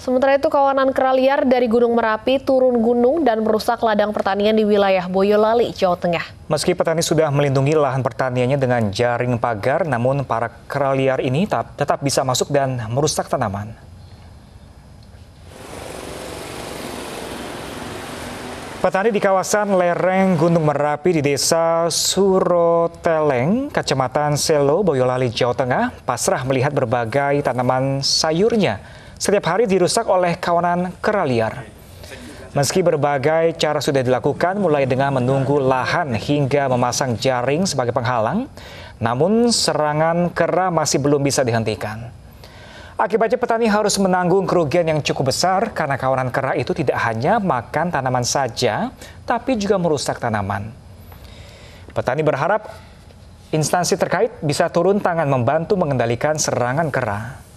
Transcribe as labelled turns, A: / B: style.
A: Sementara itu, kawanan kera liar dari Gunung Merapi turun gunung dan merusak ladang pertanian di wilayah Boyolali, Jawa Tengah.
B: Meski petani sudah melindungi lahan pertaniannya dengan jaring pagar, namun para kera liar ini tetap, bisa masuk dan merusak tanaman. Petani di kawasan lereng Gunung Merapi di desa Suroteleng, Kecamatan Selo, Boyolali, Jawa Tengah, pasrah melihat berbagai tanaman sayurnya setiap hari dirusak oleh kawanan kera liar. Meski berbagai cara sudah dilakukan, mulai dengan menunggu lahan hingga memasang jaring sebagai penghalang, namun serangan kera masih belum bisa dihentikan. Akibatnya petani harus menanggung kerugian yang cukup besar karena kawanan kera itu tidak hanya makan tanaman saja, tapi juga merusak tanaman. Petani berharap instansi terkait bisa turun tangan membantu mengendalikan serangan kera.